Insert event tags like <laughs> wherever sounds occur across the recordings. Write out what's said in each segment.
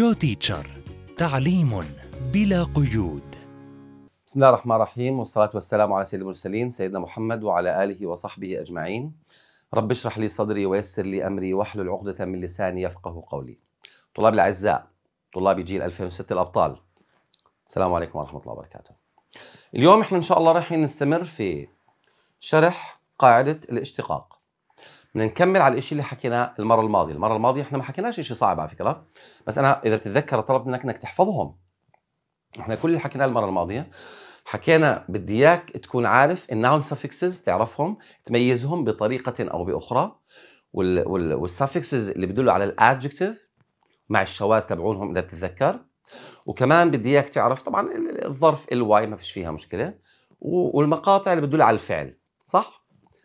جو تيتشر تعليم بلا قيود بسم الله الرحمن الرحيم والصلاة والسلام على سيد المرسلين سيدنا محمد وعلى آله وصحبه أجمعين رب اشرح لي صدري ويسر لي أمري واحلل عقدة من لساني يفقه قولي طلاب الأعزاء طلاب جيل 2006 الأبطال السلام عليكم ورحمة الله وبركاته اليوم احنا إن شاء الله رايحين نستمر في شرح قاعدة الاشتقاق بدنا نكمل على الشيء اللي حكيناه المره الماضيه، المره الماضيه احنا ما حكيناش شيء صعب على فكره، بس انا اذا بتتذكر طلبت منك انك تحفظهم. احنا كل اللي حكيناه المره الماضيه حكينا بدي اياك تكون عارف الناون سفكسز تعرفهم تميزهم بطريقه او باخرى والسفكسز اللي بدلوا على الادجكتيف مع الشواذ تبعونهم اذا بتتذكر وكمان بدي اياك تعرف طبعا الظرف الواي ما فيش فيها مشكله والمقاطع اللي بتدل على الفعل صح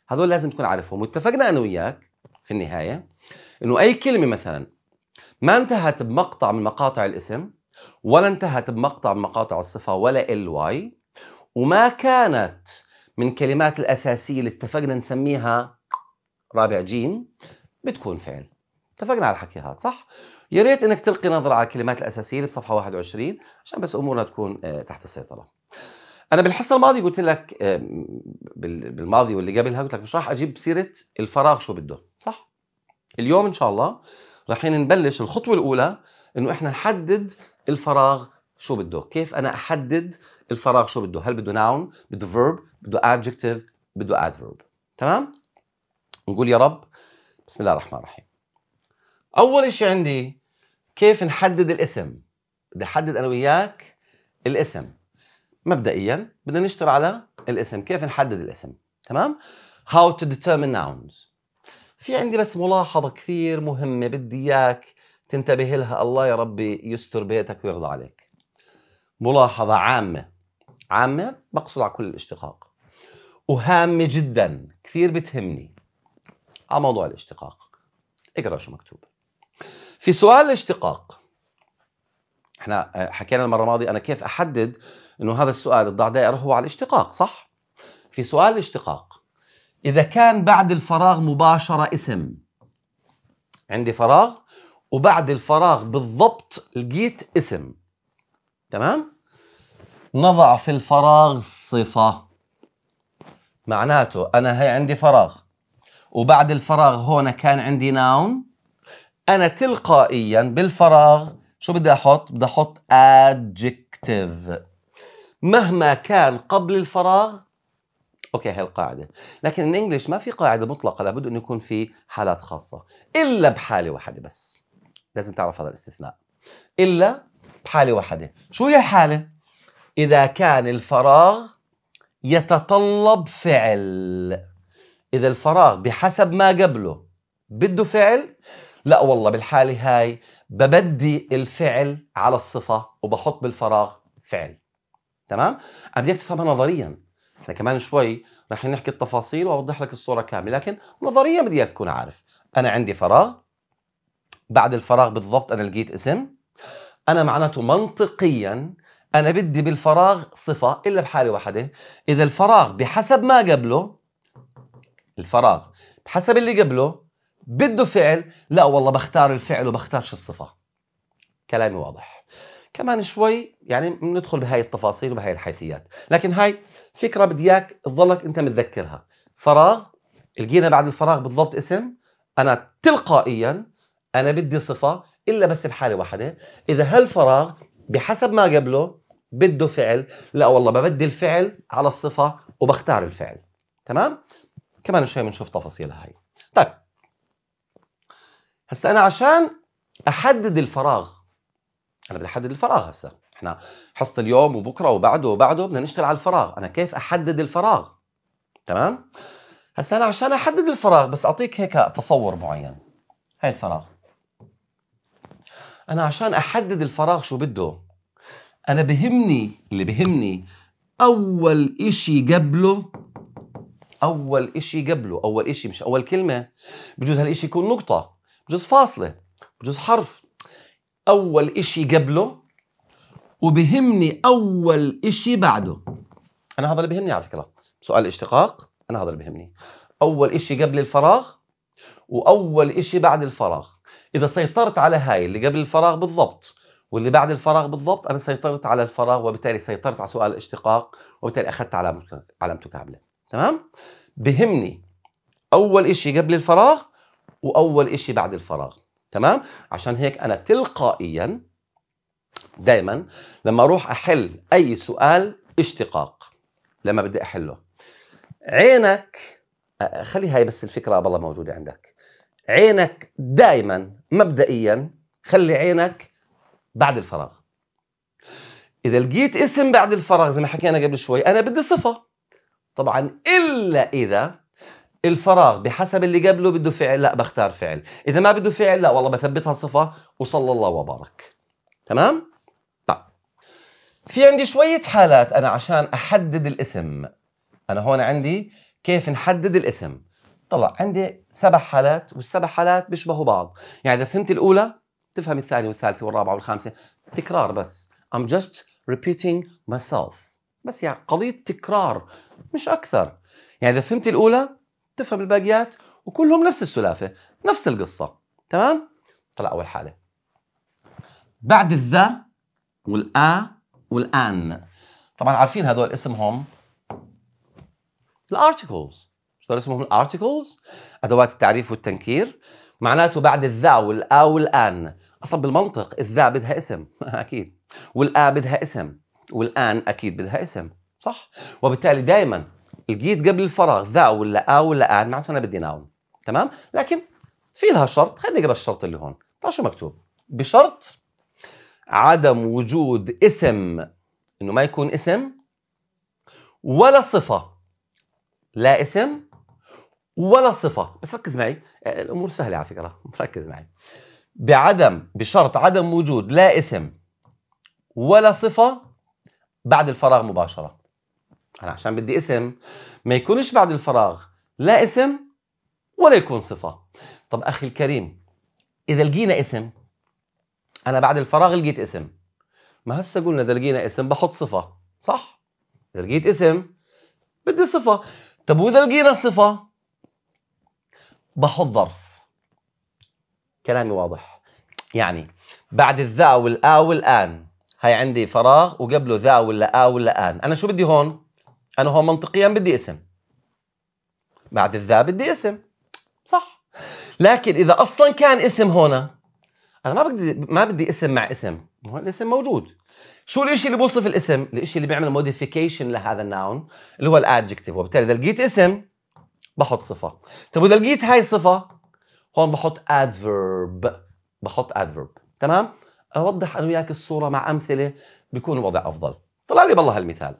هذول لازم تكون عارفهم واتفقنا انا وياك في النهايه انه اي كلمه مثلا ما انتهت بمقطع من مقاطع الاسم ولا انتهت بمقطع من مقاطع الصفه ولا ال واي وما كانت من كلمات الاساسيه اللي اتفقنا نسميها رابع جيم بتكون فعل اتفقنا على الحكي هذا صح يا ريت انك تلقي نظره على الكلمات الاساسيه اللي بصفحه 21 عشان بس امورنا تكون آه، تحت السيطره انا بالحصه الماضيه قلت لك آه، بالماضي واللي قبلها قلت لك مش راح اجيب سيره الفراغ شو بده صح اليوم ان شاء الله رايحين نبلش الخطوه الاولى انه احنا نحدد الفراغ شو بده كيف انا احدد الفراغ شو بده هل بده ناون بده فيرب بده adjective بده adverb تمام نقول يا رب بسم الله الرحمن الرحيم اول شيء عندي كيف نحدد الاسم بدي احدد انا وياك الاسم مبدئيا بدنا نشتغل على الاسم كيف نحدد الاسم تمام how to determine nouns في عندي بس ملاحظه كثير مهمه بدي اياك تنتبه لها الله يا ربي يستر بيتك ويرضى عليك ملاحظه عامه عامه بقصد على كل الاشتقاق وهامه جدا كثير بتهمني على موضوع الاشتقاق اقرا شو مكتوب في سؤال الاشتقاق احنا آه، حكينا المره الماضيه انا كيف احدد انه هذا السؤال الضع دائره هو على الاشتقاق صح في سؤال الاشتقاق اذا كان بعد الفراغ مباشره اسم عندي فراغ وبعد الفراغ بالضبط لقيت اسم تمام نضع في الفراغ صفه معناته انا هي عندي فراغ وبعد الفراغ هون كان عندي ناون انا تلقائيا بالفراغ شو بدي احط بدي احط adjective مهما كان قبل الفراغ اوكي هي القاعده لكن الانجليش ما في قاعده مطلقه لابد انه يكون في حالات خاصه الا بحاله واحده بس لازم تعرف هذا الاستثناء الا بحاله واحده شو هي الحاله اذا كان الفراغ يتطلب فعل اذا الفراغ بحسب ما قبله بده فعل لا والله بالحاله هاي ببدي الفعل على الصفه وبحط بالفراغ فعل تمام عم بدك تفهمها نظريا احنا كمان شوي رح نحكي التفاصيل واوضح لك الصوره كامله لكن نظريا بدي اياك تكون عارف انا عندي فراغ بعد الفراغ بالضبط انا لقيت اسم انا معناته منطقيا انا بدي بالفراغ صفه الا بحاله واحده اذا الفراغ بحسب ما قبله الفراغ بحسب اللي قبله بده فعل لا والله بختار الفعل وبختارش الصفه كلامي واضح كمان شوي يعني بندخل بهاي التفاصيل وبهاي الحيثيات لكن هاي فكرة بدي اياك تظلك انت متذكرها فراغ لقينا بعد الفراغ بالضبط اسم انا تلقائيا انا بدي صفة الا بس بحالة واحدة اذا هالفراغ بحسب ما قبله بده فعل لا والله ببدي الفعل على الصفة وبختار الفعل تمام كمان شوي بنشوف تفاصيلها هاي طيب هسا انا عشان احدد الفراغ انا بدي احدد الفراغ هسه احنا حصه اليوم وبكره وبعده وبعده بدنا نشتغل على الفراغ انا كيف احدد الفراغ تمام هسه انا عشان احدد الفراغ بس اعطيك هيك تصور معين هاي الفراغ انا عشان احدد الفراغ شو بده انا بهمني اللي بهمني اول اشي قبله اول اشي قبله اول اشي مش اول كلمه بجوز هالاشي يكون نقطه بجوز فاصله بجوز حرف أول إشي قبله وبهمني أول إشي بعده أنا هذا اللي بهمني على فكرة سؤال الاشتقاق أنا هذا اللي بهمني أول إشي قبل الفراغ وأول إشي بعد الفراغ إذا سيطرت على هاي اللي قبل الفراغ بالضبط واللي بعد الفراغ بالضبط أنا سيطرت على الفراغ وبالتالي سيطرت على سؤال الاشتقاق وبالتالي أخذت علامته كاملة تمام؟ بهمني أول إشي قبل الفراغ وأول إشي بعد الفراغ تمام عشان هيك انا تلقائيا دائما لما اروح احل اي سؤال اشتقاق لما بدي احله عينك خلي هاي بس الفكره بالله موجوده عندك عينك دائما مبدئيا خلي عينك بعد الفراغ اذا لقيت اسم بعد الفراغ زي ما حكينا قبل شوي انا بدي صفه طبعا الا اذا الفراغ بحسب اللي قبله بده فعل لا بختار فعل اذا ما بده فعل لا والله بثبتها صفه وصلى الله وبارك تمام طيب في عندي شويه حالات انا عشان احدد الاسم انا هون عندي كيف نحدد الاسم طلع عندي سبع حالات والسبع حالات بيشبهوا بعض يعني اذا فهمت الاولى تفهم الثانيه والثالثه والرابعه والخامسه تكرار بس I'm just repeating myself بس يعني قضيه تكرار مش اكثر يعني اذا فهمت الاولى تفهم الباقيات وكلهم نفس السلافه نفس القصه تمام طلع اول حاله بعد الذا والآ والآن طبعا عارفين هذول اسمهم الارتكلز شو اسمهم الارتكلز ادوات التعريف والتنكير معناته بعد الذا والآ والآن اصلا بالمنطق الذا بدها اسم <laughs> اكيد والآ بدها اسم والآن اكيد بدها اسم صح وبالتالي دائما لقيت قبل الفراغ ذا ولا آ ولا آن معناته أنا بدي ناون تمام لكن في لها شرط خلينا نقرا الشرط اللي هون طيب، شو مكتوب بشرط عدم وجود اسم انه ما يكون اسم ولا صفه لا اسم ولا صفه بس ركز معي آه، الامور سهله على فكره <laughs> ركز معي بعدم بشرط عدم وجود لا اسم ولا صفه بعد الفراغ مباشره انا عشان بدي اسم ما يكونش بعد الفراغ لا اسم ولا يكون صفه طب اخي الكريم اذا لقينا اسم انا بعد الفراغ لقيت اسم ما هسا قلنا اذا لقينا اسم بحط صفه صح اذا لقيت اسم بدي صفه طب واذا لقينا صفه بحط ظرف كلامي واضح يعني بعد الذا والآ والآن هاي عندي فراغ وقبله ذا ولا آ ولا آن أنا شو بدي هون انا هون منطقيا بدي اسم بعد الذا بدي اسم صح لكن اذا اصلا كان اسم هنا انا ما بدي ما بدي اسم مع اسم هو الاسم موجود شو الشيء اللي بوصف الاسم الشيء اللي بيعمل موديفيكيشن لهذا الناون اللي هو الادجكتيف وبالتالي اذا لقيت اسم بحط صفه طب واذا لقيت هاي صفه هون بحط adverb بحط adverb تمام اوضح انا وياك الصوره مع امثله بيكون الوضع افضل طلع لي بالله هالمثال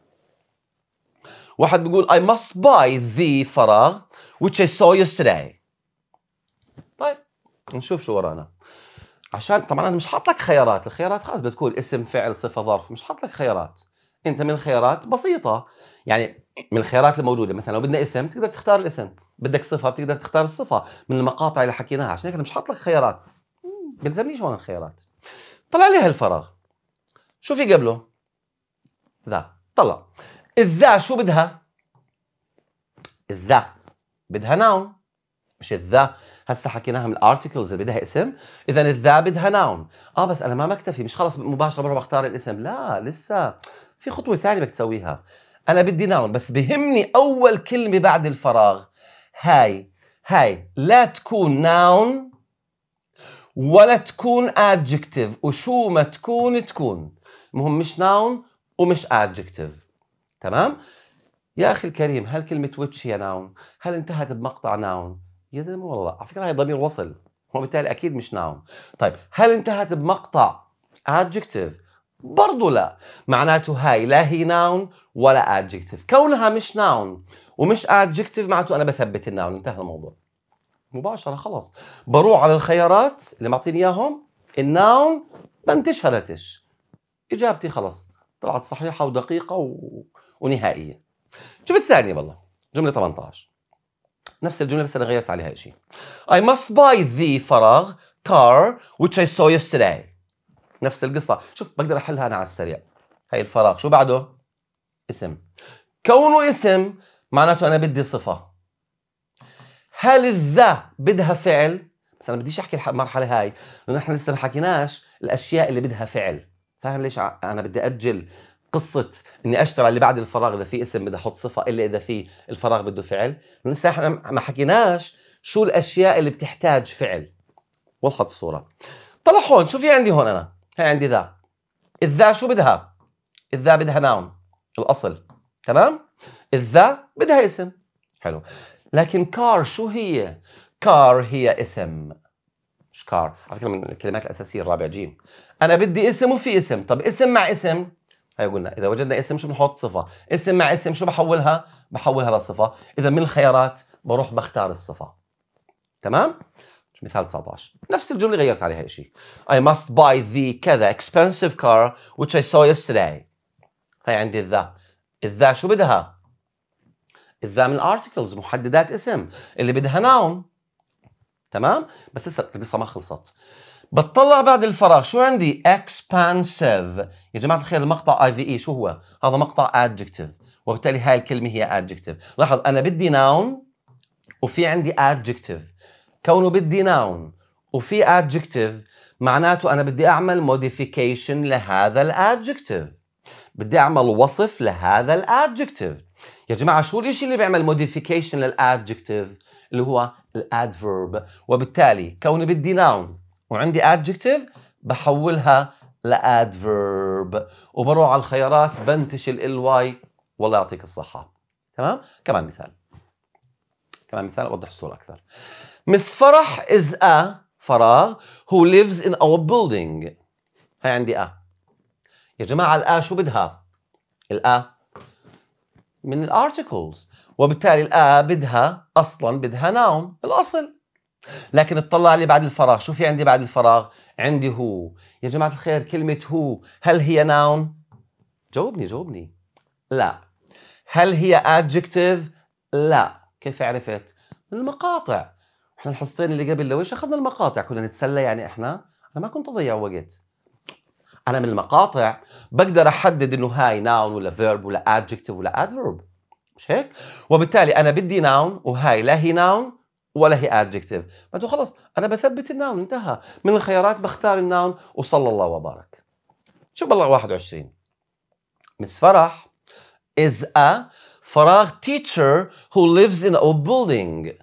واحد بيقول I must buy the فراغ which I saw yesterday طيب نشوف شو ورانا عشان طبعا انا مش حاط لك خيارات الخيارات خلاص بتكون اسم فعل صفه ظرف مش حاط لك خيارات انت من الخيارات بسيطه يعني من الخيارات الموجوده مثلا لو بدنا اسم بتقدر تختار الاسم بدك صفه بتقدر تختار الصفه من المقاطع اللي حكيناها عشان هيك انا مش حاط لك خيارات بلزمنيش هون الخيارات طلع لي هالفراغ شو في قبله ذا طلع الذا شو بدها؟ الذا بدها ناون مش الذا هسا حكيناها من الارتكلز اللي بدها اسم اذا الذا بدها ناون اه بس انا ما مكتفي مش خلص مباشره بروح بختار الاسم لا لسه في خطوه ثانيه بدك تسويها انا بدي ناون بس بهمني اول كلمه بعد الفراغ هاي هاي لا تكون ناون ولا تكون adjective وشو ما تكون تكون المهم مش ناون ومش adjective تمام يا اخي الكريم هل كلمه ويتش هي ناون هل انتهت بمقطع ناون يا زلمه والله على فكره هي ضمير وصل وبالتالي اكيد مش ناون طيب هل انتهت بمقطع ادجكتيف برضه لا معناته هاي لا هي ناون ولا ادجكتيف كونها مش ناون ومش ادجكتيف معناته انا بثبت الناون انتهى الموضوع مباشره خلاص بروح على الخيارات اللي معطيني اياهم الناون بنتشها لتش اجابتي خلاص طلعت صحيحه ودقيقه و... ونهائيه شوف الثانيه والله جمله 18 نفس الجمله بس انا غيرت عليها شيء I must buy the فراغ car which I saw yesterday نفس القصه شوف بقدر احلها انا على السريع هي الفراغ شو بعده اسم كونه اسم معناته انا بدي صفه هل الذا بدها فعل بس انا بديش احكي المرحله هاي لانه احنا لسه ما حكيناش الاشياء اللي بدها فعل فاهم ليش انا بدي اجل قصه اني اشتغل اللي بعد الفراغ اذا في اسم بدي احط صفه الا اذا في الفراغ بده فعل لسه احنا ما حكيناش شو الاشياء اللي بتحتاج فعل وضحت الصوره طلع هون شو في عندي هون انا هي عندي ذا الذا شو بدها الذا بدها ناون الاصل تمام الذا بدها اسم حلو لكن كار شو هي كار هي اسم مش كار على فكره من الكلمات الاساسيه الرابع جيم انا بدي اسم وفي اسم طب اسم مع اسم هي قلنا اذا وجدنا اسم شو بنحط صفه اسم مع اسم شو بحولها بحولها لصفه اذا من الخيارات بروح بختار الصفه تمام مثال 19 نفس الجمله غيرت عليها شيء I must buy the كذا expensive car which I saw yesterday هي عندي الذا الذا شو بدها الذا من الارتكلز محددات اسم اللي بدها noun تمام بس لسه القصه ما خلصت بتطلع بعد الفراغ شو عندي expansive يا جماعه الخير المقطع اي في اي شو هو هذا مقطع adjective وبالتالي هاي الكلمه هي adjective لاحظ انا بدي noun وفي عندي adjective كونه بدي noun وفي adjective معناته انا بدي اعمل modification لهذا الادجكتيف بدي اعمل وصف لهذا الادجكتيف يا جماعه شو الشيء اللي بيعمل modification للادجكتيف اللي هو الادفيرب وبالتالي كوني بدي noun وعندي adjective بحولها لادفيرب وبروح على الخيارات بنتشل الواي والله يعطيك الصحه تمام كمان مثال كمان مثال اوضح الصوره اكثر مس فرح از أ فراغ هو ليفز ان اور بيلدينج هاي عندي آه. يا جماعه الآ شو بدها الآ من الارتكلز وبالتالي الآ بدها اصلا بدها ناون الاصل لكن اطلع لي بعد الفراغ شو في عندي بعد الفراغ عندي هو يا جماعة الخير كلمة هو هل هي ناون جاوبني جاوبني لا هل هي adjective لا كيف عرفت من المقاطع احنا الحصتين اللي قبل لويش اخذنا المقاطع كنا نتسلى يعني احنا انا ما كنت اضيع وقت انا من المقاطع بقدر احدد انه هاي ناون ولا فيرب ولا adjective ولا adverb مش هيك وبالتالي انا بدي ناون وهاي لا هي ناون ولا هي ادجكتيف معناته خلص انا بثبت الناون انتهى من الخيارات بختار الناون وصلى الله وبارك شوف بالله 21 مس فرح is a فراغ teacher who lives in a building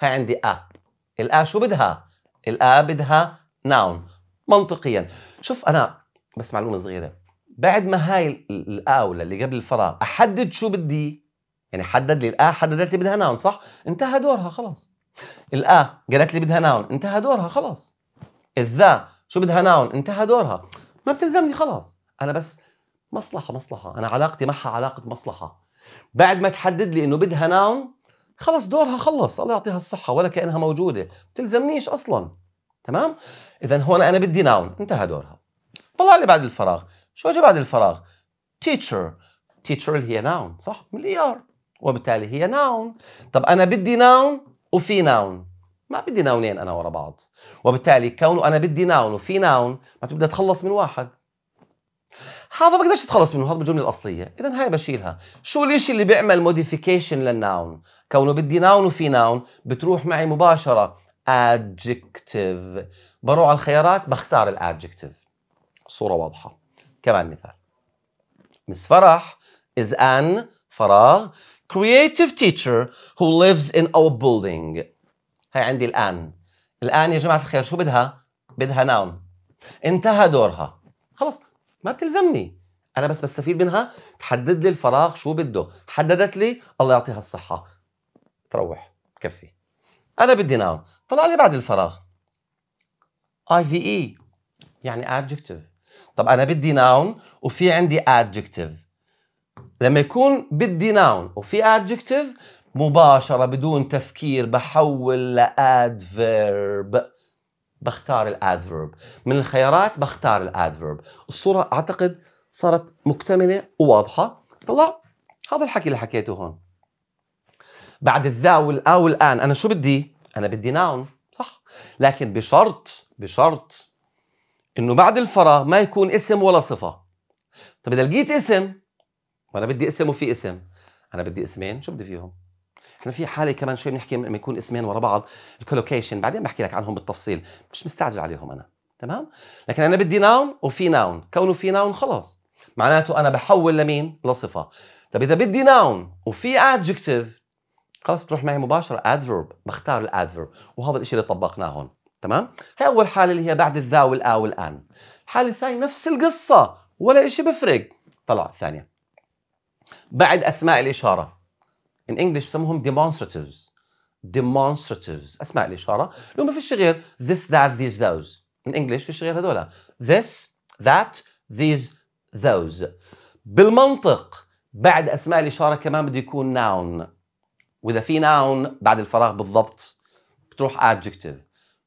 هاي عندي a الآ شو بدها؟ الآ بدها ناون منطقيا شوف أنا بس معلومة صغيرة بعد ما هاي الاولى اللي قبل الفراغ أحدد شو بدي يعني حدد لي الآ حددت لي بدها ناون صح؟ انتهى دورها خلاص الآ آه، قالت لي بدها ناون انتهى دورها خلاص الذا شو بدها ناون انتهى دورها ما بتلزمني خلاص أنا بس مصلحة مصلحة أنا علاقتي معها علاقة مصلحة بعد ما تحدد لي إنه بدها ناون خلص دورها خلص الله يعطيها الصحة ولا كأنها موجودة بتلزمنيش أصلا تمام إذا هون أنا بدي ناون انتهى دورها طلع لي بعد الفراغ شو اجى بعد الفراغ تيتشر تيتشر اللي هي ناون صح من الاي ار وبالتالي هي ناون طب انا بدي ناون وفي ناون ما بدي ناونين انا ورا بعض وبالتالي كونه انا بدي ناون وفي ناون ما بدي اتخلص من واحد هذا ما بقدرش اتخلص منه هذا بالجمله الاصليه اذا هاي بشيلها شو الشيء اللي بيعمل موديفيكيشن للناون كونه بدي ناون وفي ناون بتروح معي مباشره adjective بروح على الخيارات بختار الادجكتيف الصوره واضحه كمان مثال مس فرح is an فراغ creative teacher who lives in our building هاي عندي الآن الآن يا جماعة الخير شو بدها؟ بدها نون انتهى دورها خلص ما بتلزمني أنا بس بستفيد منها تحدد لي الفراغ شو بده حددت لي الله يعطيها الصحة تروح كفي أنا بدي نون طلع لي بعد الفراغ اي في اي يعني adjective طب أنا بدي نون وفي عندي adjective لما يكون بدي ناون وفي adjective مباشرة بدون تفكير بحول لادفيرب بختار الادفيرب من الخيارات بختار الادفيرب الصورة اعتقد صارت مكتملة وواضحة طلع هذا الحكي اللي حكيته هون بعد الذا والآ والآن أنا شو بدي؟ أنا بدي ناون صح لكن بشرط بشرط إنه بعد الفراغ ما يكون اسم ولا صفة طب إذا لقيت اسم وانا بدي اسم وفي اسم انا بدي اسمين شو بدي فيهم احنا في حاله كمان شوي بنحكي لما يكون اسمين ورا بعض الكولوكيشن بعدين بحكي لك عنهم بالتفصيل مش مستعجل عليهم انا تمام لكن انا بدي ناون وفي ناون كونه في ناون خلاص معناته انا بحول لمين لصفه طب اذا بدي ناون وفي ادجكتيف خلاص بتروح معي مباشره ادفيرب بختار الادفيرب وهذا الشيء اللي طبقناه هون تمام هي اول حاله اللي هي بعد الذا والا والان الحاله الثانيه نفس القصه ولا شيء بفرق طلع الثانيه بعد اسماء الاشاره ان انجلش بسموهم demonstratives demonstratives اسماء الاشاره لو ما فيش غير this that these those ان انجلش فيش غير هذول this that these those بالمنطق بعد اسماء الاشاره كمان بده يكون noun واذا في noun بعد الفراغ بالضبط بتروح adjective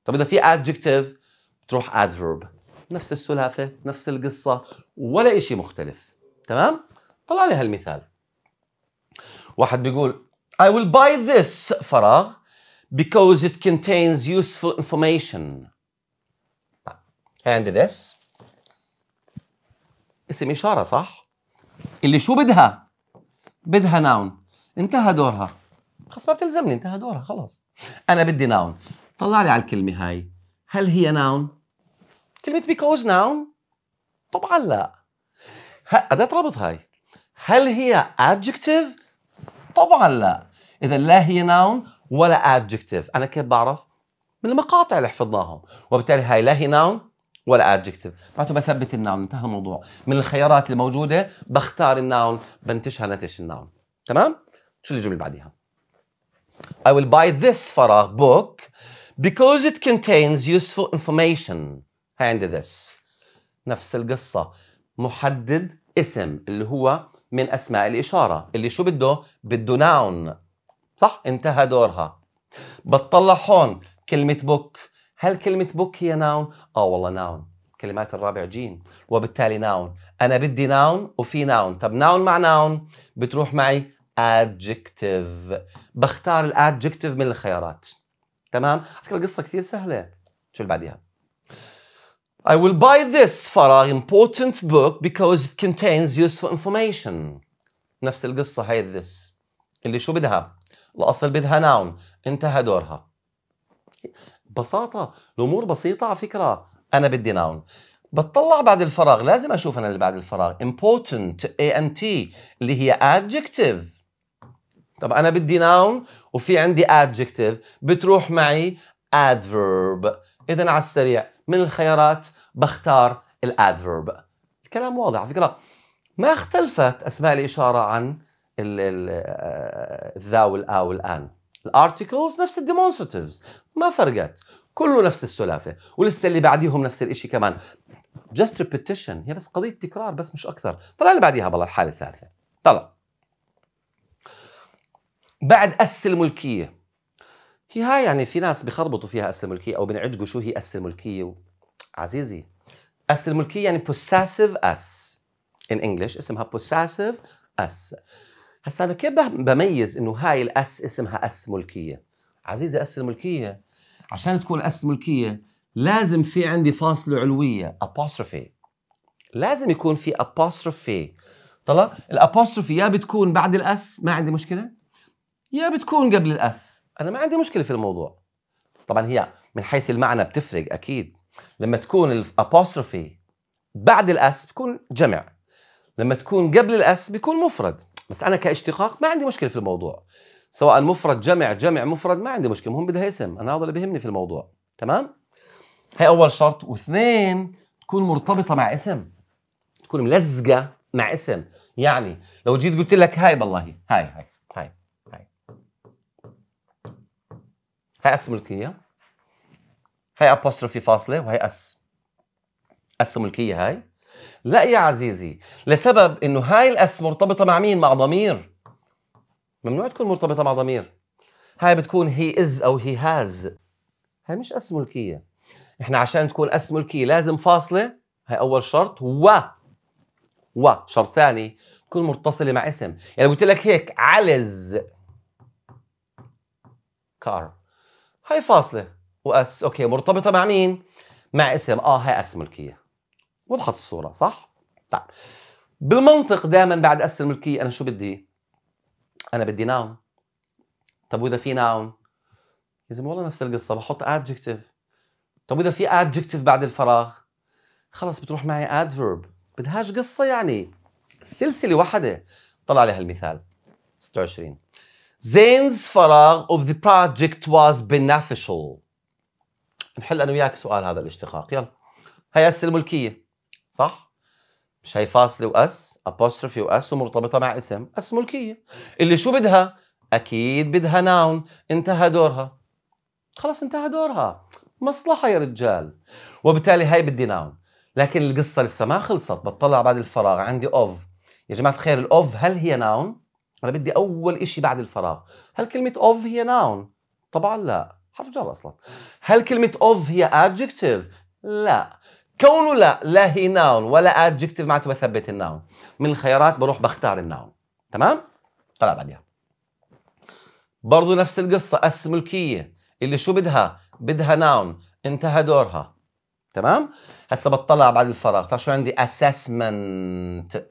طب اذا في adjective بتروح adverb نفس السلافه نفس القصه ولا شيء مختلف تمام طلع لي هالمثال واحد بيقول I will buy this فراغ because it contains useful information طيب، and this اسم إشارة صح؟ اللي شو بدها؟ بدها ناون انتهى دورها خلص ما بتلزمني انتهى دورها خلاص أنا بدي ناون طلع لي على الكلمة هاي هل هي ناون؟ كلمة because ناون؟ طبعا لا أداة ربط هاي هل هي adjective؟ طبعا لا إذا لا هي noun ولا adjective أنا كيف بعرف؟ من المقاطع اللي حفظناهم وبالتالي هاي لا هي noun ولا adjective معناته بثبت الناون انتهى الموضوع من الخيارات الموجودة بختار الناون بنتشها نتش الناون تمام؟ شو الجملة اللي بعديها؟ I will buy this فراغ book because it contains useful information هاي عندي this نفس القصة محدد اسم اللي هو من أسماء الإشارة اللي شو بده؟ بده ناون صح؟ انتهى دورها بتطلع هون كلمة بوك هل كلمة بوك هي ناون؟ آه والله ناون كلمات الرابع جيم وبالتالي ناون أنا بدي ناون وفي ناون طب ناون مع ناون بتروح معي adjective بختار الادجكتيف من الخيارات تمام؟ على فكرة القصة كثير سهلة شو اللي بعديها؟ I will buy this فراغ important book because it contains useful information. نفس القصة هي this اللي شو بدها؟ الأصل بدها noun انتهى دورها. ببساطة الأمور بسيطة على فكرة أنا بدي noun. بتطلع بعد الفراغ لازم أشوف أنا اللي بعد الفراغ important A-N-T اللي هي adjective طب انا بدي noun وفي عندي adjective بتروح معي adverb اذا على السريع من الخيارات بختار الادفيرب الكلام واضح على فكره ما اختلفت اسماء الاشاره عن الذا آه، والا والان الارتكلز نفس الديمونستراتيفز ما فرقت كله نفس السلافه ولسه اللي بعديهم نفس الشيء كمان جست ريبيتيشن هي بس قضيه تكرار بس مش اكثر طلع اللي بعديها بالله الحاله الثالثه طلع بعد أس الملكيه هي هاي يعني في ناس بخربطوا فيها أس الملكيه او بنعجقوا شو هي أس الملكيه عزيزي اس الملكيه يعني possessive اس ان انجلش اسمها possessive اس هسا انا كيف بميز انه هاي الاس اسمها اس ملكيه عزيزي اس الملكيه عشان تكون اس ملكيه لازم في عندي فاصله علويه apostrophe لازم يكون في apostrophe طلع الابوستروفي يا بتكون بعد الاس ما عندي مشكله يا بتكون قبل الاس انا ما عندي مشكله في الموضوع طبعا هي من حيث المعنى بتفرق اكيد لما تكون الابوستروفي بعد الاس بيكون جمع لما تكون قبل الاس بيكون مفرد بس انا كاشتقاق ما عندي مشكله في الموضوع سواء مفرد جمع جمع مفرد ما عندي مشكله المهم بدها اسم انا هذا اللي بيهمني في الموضوع تمام هي اول شرط واثنين تكون مرتبطه مع اسم تكون ملزقه مع اسم يعني لو جيت قلت لك هاي بالله هاي هاي هاي هاي هاي اسم لك اياه هي ابوستروفي فاصله وهي اس اس ملكيه هاي لا يا عزيزي لسبب انه هاي الاس مرتبطه مع مين مع ضمير ممنوع تكون مرتبطه مع ضمير هاي بتكون هي از او هي هاز هاي مش اس ملكيه احنا عشان تكون اس ملكيه لازم فاصله هاي اول شرط و و شرط ثاني تكون متصله مع اسم يعني قلت لك هيك علز كار هاي فاصله وأس أوكي مرتبطة مع مين؟ مع اسم آه هي أس ملكية وضحت الصورة صح؟ طيب بالمنطق دائما بعد أس الملكية أنا شو بدي؟ أنا بدي ناون طب وإذا في ناون؟ يا زلمة والله نفس القصة بحط ادجكتيف طب وإذا في ادجكتيف بعد الفراغ؟ خلص بتروح معي ادفيرب بدهاش قصة يعني سلسلة واحدة طلع لي هالمثال 26 زينز فراغ of the project was beneficial نحل انا وياك سؤال هذا الاشتقاق يلا هي اس الملكيه صح مش هي فاصله واس ابوستروفي واس ومرتبطه مع اسم اس ملكيه اللي شو بدها اكيد بدها ناون انتهى دورها خلص انتهى دورها مصلحه يا رجال وبالتالي هاي بدي ناون لكن القصه لسه ما خلصت بتطلع بعد الفراغ عندي اوف يا جماعه الخير الاوف هل هي ناون انا بدي اول شيء بعد الفراغ هل كلمه اوف هي ناون طبعا لا حرف جر اصلا هل كلمه اوف هي ادجكتيف لا كونه لا لا هي ناون ولا ادجكتيف معناته بثبت الناون من الخيارات بروح بختار الناون تمام طلع بعديها برضو نفس القصه ملكية اللي شو بدها بدها ناون انتهى دورها تمام هسه بطلع بعد الفراغ طيب شو عندي اسسمنت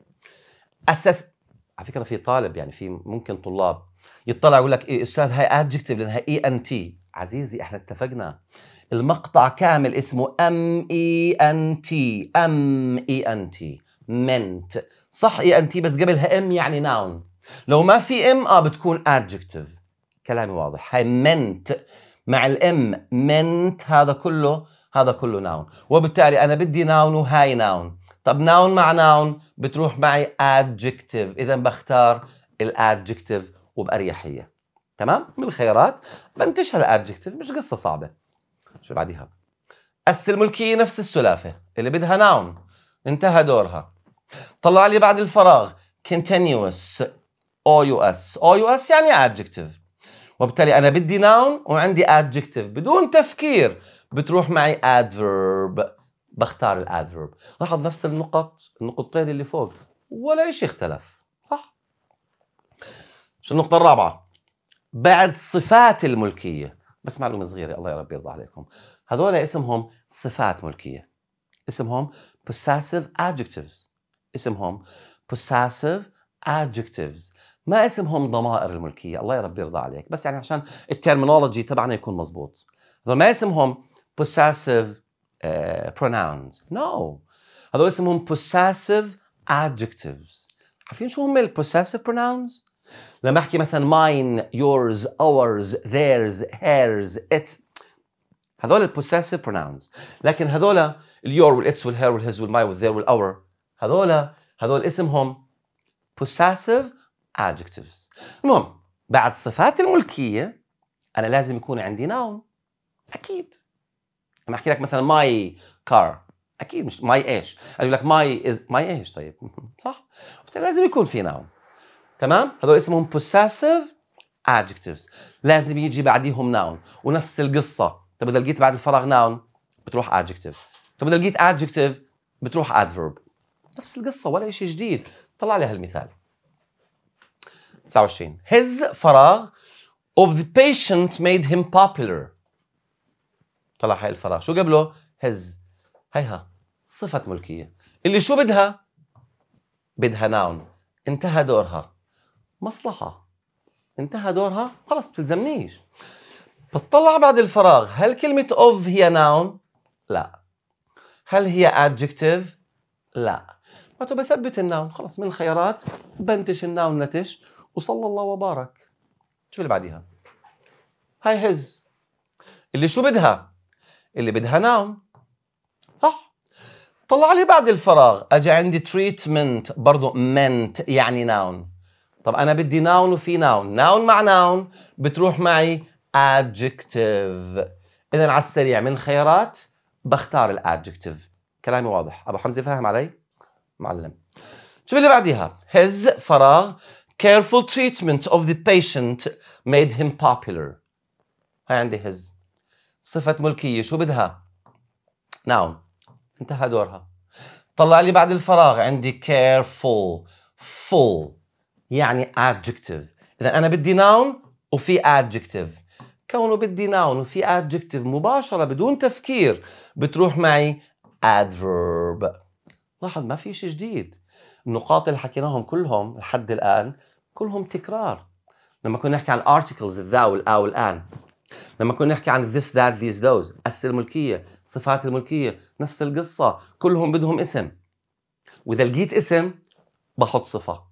اسس على فكره في طالب يعني في ممكن طلاب يطلع يقول لك إيه استاذ هاي ادجكتيف لانها اي ان تي عزيزي احنا اتفقنا المقطع كامل اسمه ام اي ان تي ام اي ان تي منت صح اي ان تي بس قبلها ام يعني ناون لو ما في ام اه بتكون ادجكتيف كلامي واضح هاي منت مع الام منت هذا كله هذا كله ناون وبالتالي انا بدي ناون وهاي ناون طب ناون مع ناون بتروح معي ادجكتيف اذا بختار الادجكتيف وباريحيه تمام من الخيارات بنتشها الادجكتيف مش قصه صعبه شو بعديها اس الملكيه نفس السلافه اللي بدها ناون انتهى دورها طلع لي بعد الفراغ continuous او يو اس او يو اس يعني ادجكتيف وبالتالي انا بدي ناون وعندي ادجكتيف بدون تفكير بتروح معي ادفيرب بختار الادفيرب لاحظ نفس النقط النقطتين اللي فوق ولا شيء اختلف صح شو النقطه الرابعه بعد صفات الملكية بس معلومة صغيرة الله يا رب يرضى عليكم هذول اسمهم صفات ملكية اسمهم possessive adjectives اسمهم possessive adjectives ما اسمهم ضمائر الملكية الله يا رب يرضى عليك بس يعني عشان الترمينولوجي تبعنا يكون مزبوط هذول ما اسمهم possessive uh, pronouns no هذول اسمهم possessive adjectives عارفين شو هم ال possessive pronouns؟ لما احكي مثلا ماين يورز اورز ذيرز هيرز اتس هذول البوسيسيف بروناونز لكن هذول اليور والاتس والهير والهز والماي والذير والاور هذول هذول اسمهم possessive adjectives المهم بعد صفات الملكيه انا لازم يكون عندي ناون اكيد لما احكي لك مثلا ماي كار اكيد مش ماي ايش اقول لك ماي از ماي ايش طيب <laughs> صح لازم يكون في ناون تمام هذول اسمهم possessive adjectives لازم يجي بعديهم noun ونفس القصه طب اذا لقيت بعد الفراغ noun بتروح adjective طب اذا لقيت adjective بتروح adverb نفس القصه ولا شيء جديد طلع لي هالمثال 29 his فراغ of the patient made him popular طلع هاي الفراغ شو قبله his هيها صفة ملكية اللي شو بدها بدها noun انتهى دورها مصلحه انتهى دورها خلص بتلزمنيش بتطلع بعد الفراغ هل كلمة of هي noun؟ لا هل هي adjective؟ لا معناته بثبت الناون خلص من الخيارات بنتش الناون نتش وصلى الله وبارك شوف اللي بعديها هاي هز اللي شو بدها؟ اللي بدها ناون صح طلع لي بعد الفراغ اجى عندي تريتمنت برضه منت يعني ناون طب انا بدي ناون وفي ناون ناون مع ناون بتروح معي adjective اذا على السريع من خيارات بختار الادجكتيف كلامي واضح ابو حمزه فاهم علي معلم شو اللي بعديها his فراغ careful treatment of the patient made him popular هاي عندي his صفة ملكية شو بدها ناون انتهى دورها طلع لي بعد الفراغ عندي careful full يعني adjective إذا أنا بدي noun وفي adjective كونه بدي noun وفي adjective مباشرة بدون تفكير بتروح معي adverb لاحظ ما في شيء جديد النقاط اللي حكيناهم كلهم لحد الآن كلهم تكرار لما كنا نحكي عن articles الذا والآ والآن لما كنا نحكي عن this that these those أس الملكية صفات الملكية نفس القصة كلهم بدهم اسم وإذا لقيت اسم بحط صفة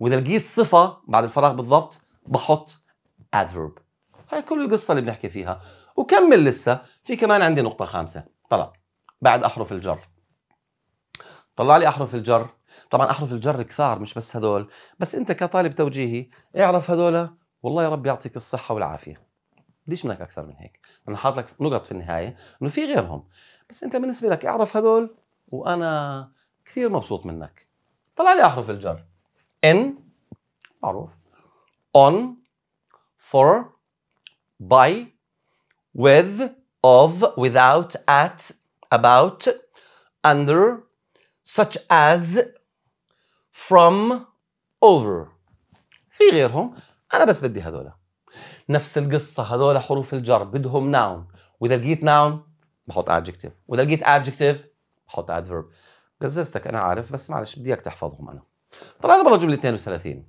واذا لقيت صفه بعد الفراغ بالضبط بحط adverb هاي كل القصه اللي بنحكي فيها وكمل لسه في كمان عندي نقطه خامسه طلع بعد احرف الجر طلع لي احرف الجر طبعا احرف الجر كثار مش بس هدول بس انت كطالب توجيهي اعرف هدول والله يا رب يعطيك الصحه والعافيه ليش منك اكثر من هيك انا حاط لك نقط في النهايه انه في غيرهم بس انت بالنسبه لك اعرف هدول وانا كثير مبسوط منك طلع لي احرف الجر in معروف on for by with of without at about under such as from over في غيرهم انا بس بدي هذول نفس القصه هذول حروف الجر بدهم noun واذا لقيت noun بحط adjective واذا لقيت adjective بحط adverb قززتك انا عارف بس معلش بدي اياك تحفظهم انا هذا برضه جملة 32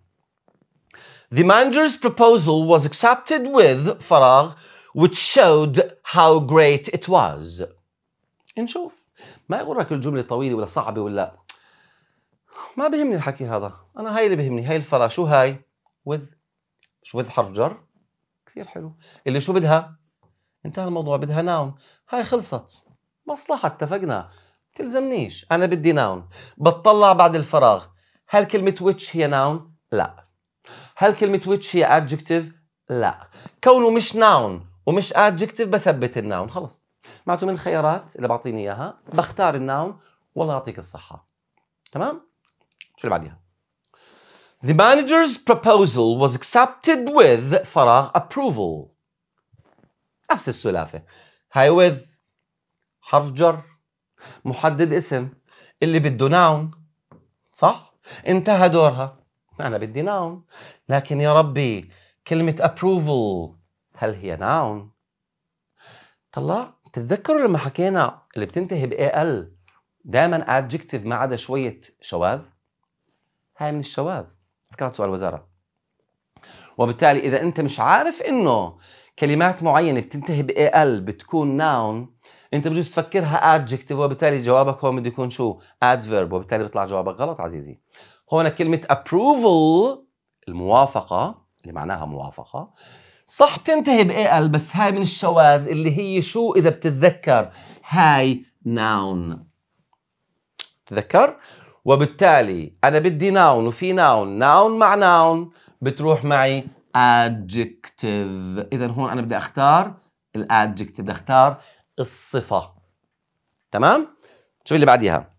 The manager's proposal was accepted with فراغ which showed how great it was نشوف ما يغرك الجملة طويلة ولا صعبة ولا ما بهمني الحكي هذا أنا هاي اللي بهمني هاي الفراغ شو هاي with شو with حرف جر كثير حلو اللي شو بدها انتهى الموضوع بدها ناون هاي خلصت مصلحة اتفقنا تلزمنيش أنا بدي ناون بتطلع بعد الفراغ هل كلمة which هي noun؟ لا هل كلمة which هي adjective؟ لا كونه مش noun ومش adjective بثبت الناون خلص معناته من الخيارات اللي بعطيني اياها بختار الناون والله يعطيك الصحة تمام؟ شو اللي بعديها؟ The manager's proposal was accepted with فراغ approval نفس السلافة هاي with حرف جر محدد اسم اللي بده ناون صح؟ انتهى دورها أنا بدي ناون لكن يا ربي كلمة approval هل هي ناون؟ طلع تتذكروا لما حكينا اللي بتنتهي بـ AL دائما adjective ما عدا شوية شواذ هاي من الشواذ كانت سؤال وزارة وبالتالي إذا أنت مش عارف إنه كلمات معينة بتنتهي بـ AL بتكون ناون انت بجوز تفكرها adjective وبالتالي جوابك هون بده يكون شو adverb وبالتالي بيطلع جوابك غلط عزيزي هون كلمه approval الموافقه اللي معناها موافقه صح بتنتهي بـ AL بس هاي من الشواذ اللي هي شو اذا بتتذكر هاي noun تذكر وبالتالي انا بدي noun وفي noun noun مع noun بتروح معي adjective اذا هون انا بدي اختار الادجكتيف بدي اختار الصفة تمام؟ شو اللي بعديها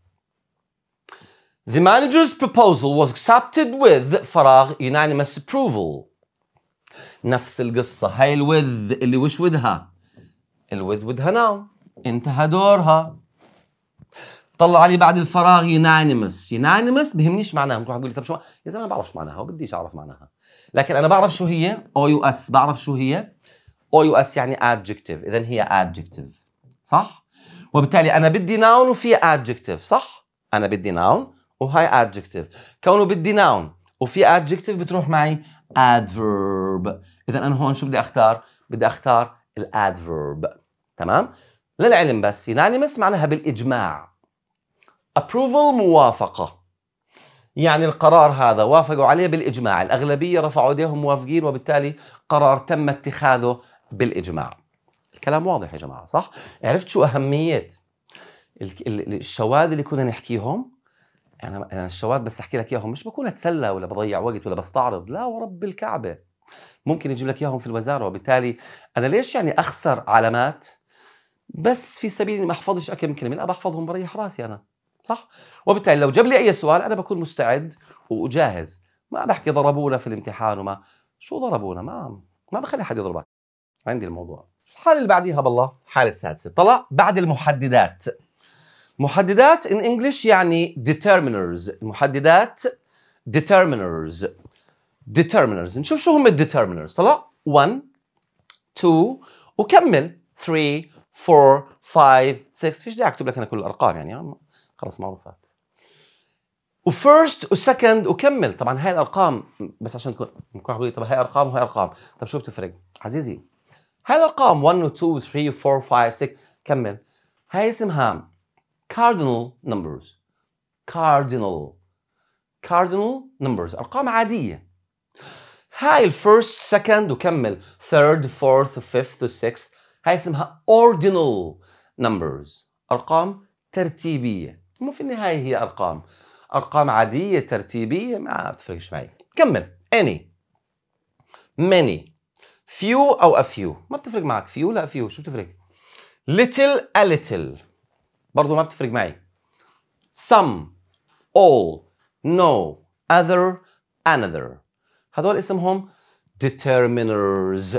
The manager's proposal was accepted with فراغ unanimous approval نفس القصة هاي الوذ اللي وش ودها الوذ ودها ناو انتهى دورها طلع لي بعد الفراغ unanimous unanimous بهمنيش معناها ممكن واحد يقول لي طب شو يا زلمه ما بعرفش معناها وبديش اعرف معناها لكن انا بعرف شو هي او يو اس بعرف شو هي او يو اس يعني adjective اذا هي adjective صح؟ وبالتالي أنا بدي ناون وفي adjective صح؟ أنا بدي ناون وهي adjective كونه بدي ناون وفي adjective بتروح معي adverb إذا أنا هون شو بدي أختار؟ بدي أختار الادفيرب تمام؟ للعلم بس unanimous معناها بالإجماع approval موافقة يعني القرار هذا وافقوا عليه بالإجماع الأغلبية رفعوا ايديهم موافقين وبالتالي قرار تم اتخاذه بالإجماع الكلام واضح يا جماعه صح عرفت شو اهميه الشواذ اللي كنا نحكيهم انا انا الشواذ بس احكي لك اياهم مش بكون اتسلى ولا بضيع وقت ولا بستعرض لا ورب الكعبه ممكن يجيب لك اياهم في الوزاره وبالتالي انا ليش يعني اخسر علامات بس في سبيل ما احفظش أكم من كلمه لا بحفظهم بريح راسي انا صح وبالتالي لو جاب لي اي سؤال انا بكون مستعد وجاهز ما بحكي ضربونا في الامتحان وما شو ضربونا ما ما بخلي حد يضربك عندي الموضوع الحالة اللي بعديها بالله الحالة السادسة طلع بعد المحددات محددات in English يعني determiners محددات determiners determiners نشوف شو هم determiners طلع 1 2 وكمل 3 4 5 6 فيش داعي اكتب لك انا كل الارقام يعني خلص معروفات وفيرست وسكند وكمل طبعا هاي الارقام بس عشان تكون طب هاي ارقام وهاي ارقام طب شو بتفرق عزيزي هاي الأرقام 1 و 2 و 3 و 4 و 5 و 6 كمل هاي اسمها cardinal numbers cardinal cardinal numbers أرقام عادية هاي ال first second وكمل third fourth fifth sixth هاي اسمها ordinal numbers أرقام ترتيبية مو في النهاية هي أرقام أرقام عادية ترتيبية ما بتفرقش معي كمل any many فيو او افيو ما بتفرق معك فيو لا فيو شو بتفرق little a little برضه ما بتفرق معي some all no other another هذول اسمهم determiners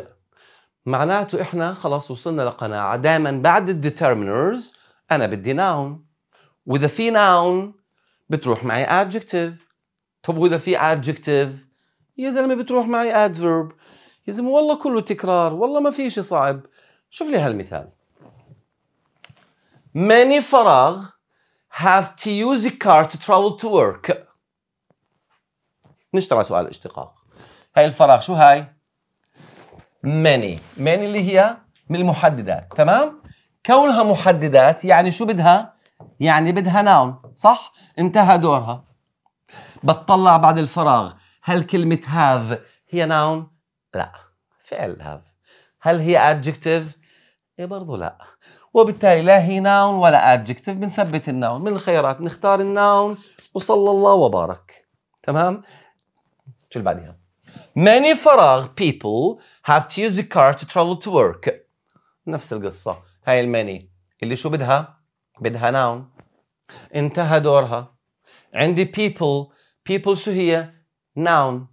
معناته احنا خلاص وصلنا لقناعة دائما بعد الديترمينرز انا بدي noun واذا في noun بتروح معي adjective طب واذا في adjective يا زلمه بتروح معي adverb يا زلمه والله كله تكرار والله ما في شيء صعب شوف لي هالمثال many فراغ have to use a car to travel to work نشتغل سؤال الاشتقاق هاي الفراغ شو هاي many many اللي هي من المحددات تمام كونها محددات يعني شو بدها يعني بدها ناون صح انتهى دورها بتطلع بعد الفراغ هل كلمة هاف هي ناون لا فعل هاف هل هي adjective؟ ايه برضه لا وبالتالي لا هي ناون ولا adjective بنثبت الناون من الخيارات نختار الناون وصلى الله وبارك تمام؟ شو اللي بعديها؟ Many فراغ people have to use a car to travel to work نفس القصة هاي الماني اللي شو بدها؟ بدها ناون انتهى دورها عندي people people شو هي؟ ناون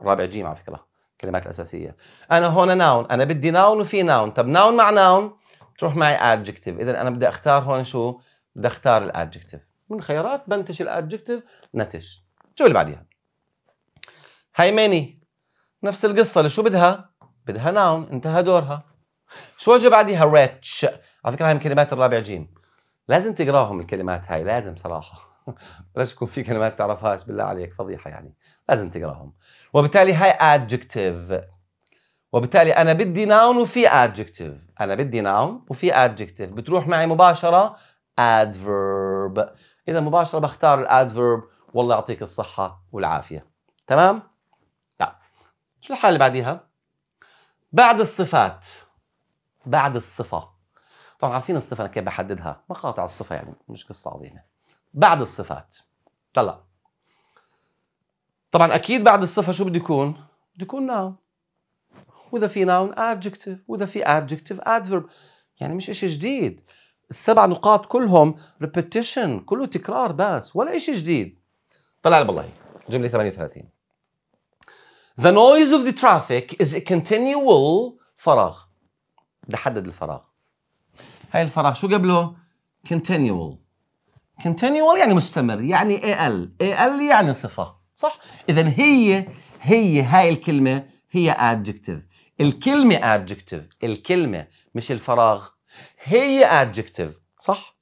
رابع جيم على فكرة الكلمات الاساسيه انا هون ناون انا بدي ناون وفي ناون طب ناون مع ناون تروح معي ادجكتيف اذا انا بدي اختار هون شو بدي اختار الادجكتيف من خيارات بنتش الادجكتيف نتش شو اللي بعديها هاي ميني نفس القصه اللي شو بدها بدها ناون انتهى دورها شو وجه بعديها ريتش على فكره هاي من كلمات الرابع جيم لازم تقراهم الكلمات هاي لازم صراحه بلاش <laughs> يكون في كلمات تعرفهاش بالله عليك فضيحه يعني لازم تقراهم وبالتالي هاي adjective وبالتالي انا بدي ناون وفي adjective انا بدي ناون وفي adjective بتروح معي مباشره adverb اذا مباشره بختار الادفيرب والله يعطيك الصحه والعافيه تمام لا طيب. شو الحاله اللي بعديها بعد الصفات بعد الصفه طبعا عارفين الصفه انا كيف بحددها مقاطع الصفه يعني مش قصه عظيمه بعد الصفات طلع طبعا اكيد بعد الصفه شو بده يكون؟ بده يكون ناون واذا في ناون ادجكتيف واذا في ادجكتيف ادفرب يعني مش اشي جديد السبع نقاط كلهم ريبيتيشن كله تكرار بس ولا اشي جديد طلع لي بالله جمله 38 The noise of the traffic is a continual فراغ بدي احدد الفراغ هاي الفراغ شو قبله؟ continual continual يعني مستمر يعني al al يعني صفه صح اذا هي هي هاي الكلمه هي ادجكتيف الكلمه ادجكتيف الكلمه مش الفراغ هي ادجكتيف صح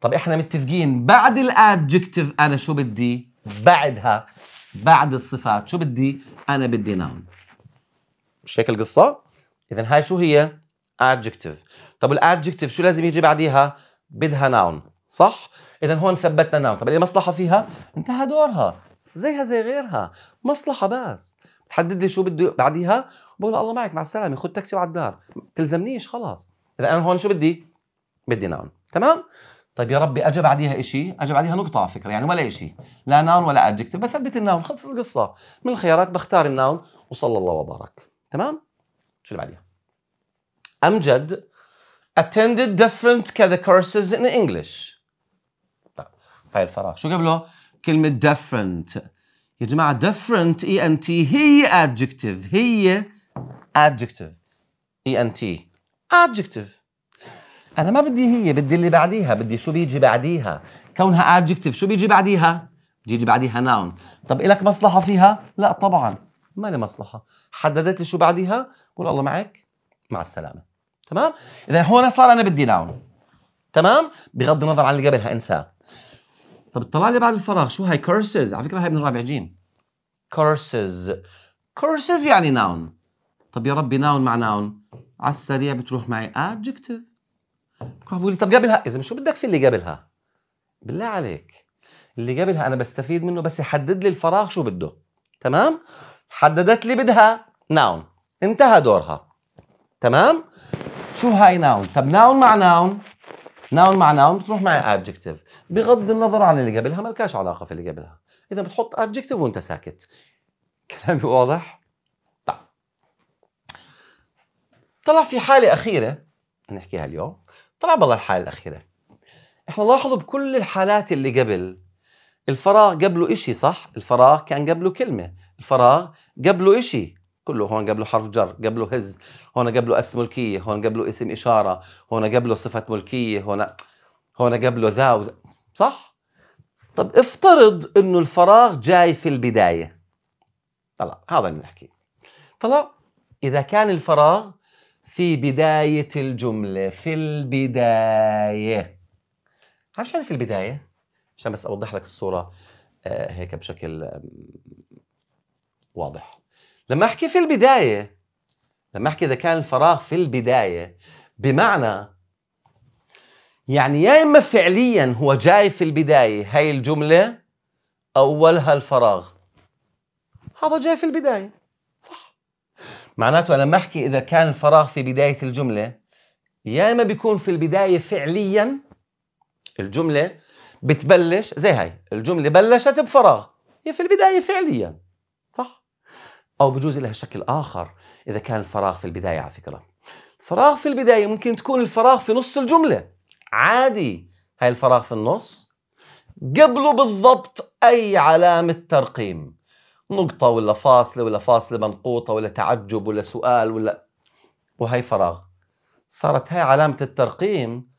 طب احنا متفقين بعد الادجكتيف انا شو بدي بعدها بعد الصفات شو بدي انا بدي نون مش هيك القصه اذا هاي شو هي ادجكتيف طب الادجكتيف شو لازم يجي بعديها بدها نون صح اذا هون ثبتنا نون طب اللي مصلحه فيها انتهى دورها زيها زي غيرها مصلحه بس بتحدد لي شو بده بعديها بقول الله معك مع السلامه خذ تاكسي وعلى الدار تلزمنيش خلاص اذا انا هون شو بدي بدي نون تمام طيب يا ربي اجى بعديها شيء اجى بعديها نقطه على فكره يعني ولا شيء لا ناون ولا ادجكتيف بثبت الناون خلص القصه من الخيارات بختار الناون وصلى الله وبارك تمام شو اللي بعديها امجد attended different كذا courses in English طيب هاي الفراغ شو قبله كلمة different يا جماعة different e t هي adjective هي adjective e t adjective أنا ما بدي هي بدي اللي بعديها بدي شو بيجي بعديها كونها adjective شو بيجي بعديها؟ بدي يجي بعديها noun طب إلك مصلحة فيها؟ لا طبعا ما لي مصلحة حددت لي شو بعديها قول الله معك مع السلامة تمام؟ إذا هون صار أنا بدي noun تمام؟ بغض النظر عن اللي قبلها انساه طب اطلع لي بعد الفراغ شو هاي curses على فكره هاي من الرابع جيم curses curses يعني noun طب يا ربي noun مع noun على السريع بتروح معي adjective بقول لي طب قبلها اذا شو بدك في اللي قبلها بالله عليك اللي قبلها انا بستفيد منه بس يحدد لي الفراغ شو بده تمام حددت لي بدها noun انتهى دورها تمام شو هاي ناون طب ناون مع ناون ناون نعم، مع ناون نعم، بتروح معي ادجكتيف بغض النظر عن اللي قبلها ما لكاش علاقه في اللي قبلها اذا بتحط ادجكتيف وانت ساكت <laughs> كلامي واضح طيب طلع في حاله اخيره نحكيها اليوم طلع بالله الحاله الاخيره احنا لاحظوا بكل الحالات اللي قبل الفراغ قبله إشي صح الفراغ كان قبله كلمة الفراغ قبله إشي كله هون قبله حرف جر قبله هز هون جاب له اسم ملكيه هون جاب له اسم اشاره هون جاب له صفه ملكيه هون هون جاب له ذا صح طب افترض انه الفراغ جاي في البدايه طلع هذا اللي نحكي طلع اذا كان الفراغ في بدايه الجمله في البدايه عشان في البدايه عشان بس اوضح لك الصوره آه، هيك بشكل واضح لما احكي في البدايه لما احكي اذا كان الفراغ في البدايه بمعنى يعني يا اما فعليا هو جاي في البدايه هاي الجمله اولها الفراغ هذا جاي في البدايه صح معناته لما احكي اذا كان الفراغ في بدايه الجمله يا اما بيكون في البدايه فعليا الجمله بتبلش زي هاي الجمله بلشت بفراغ هي في البدايه فعليا أو بجوز لها شكل آخر إذا كان الفراغ في البداية على فكرة فراغ في البداية ممكن تكون الفراغ في نص الجملة عادي هاي الفراغ في النص قبله بالضبط أي علامة ترقيم نقطة ولا فاصلة ولا فاصلة منقوطة ولا تعجب ولا سؤال ولا وهي فراغ صارت هاي علامة الترقيم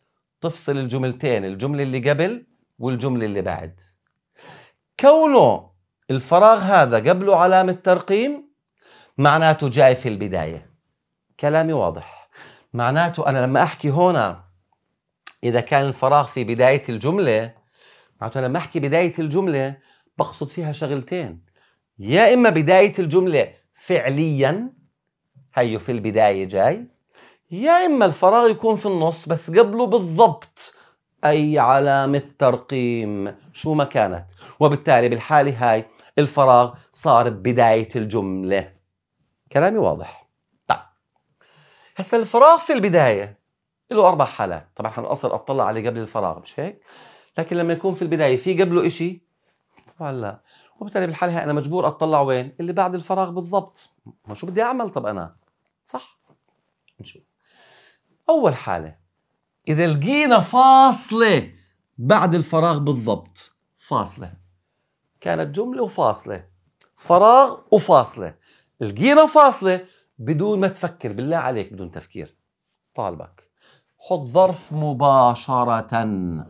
تفصل الجملتين الجملة اللي قبل والجملة اللي بعد كونه الفراغ هذا قبله علامة ترقيم معناته جاي في البداية كلامي واضح معناته أنا لما أحكي هنا إذا كان الفراغ في بداية الجملة معناته لما أحكي بداية الجملة بقصد فيها شغلتين يا إما بداية الجملة فعليا هيو في البداية جاي يا إما الفراغ يكون في النص بس قبله بالضبط أي علامة ترقيم شو ما كانت وبالتالي بالحالة هاي الفراغ صار بداية الجملة كلامي واضح طيب هسا الفراغ في البدايه له اربع حالات طبعا هنقصر اطلع عليه قبل الفراغ مش هيك لكن لما يكون في البدايه في قبله شيء طبعا لا وبالتالي بالحالة انا مجبور اطلع وين اللي بعد الفراغ بالضبط ما شو بدي اعمل طب انا صح نشوف اول حاله اذا لقينا فاصله بعد الفراغ بالضبط فاصله كانت جمله وفاصله فراغ وفاصله الجيره فاصله بدون ما تفكر بالله عليك بدون تفكير طالبك حط ظرف مباشره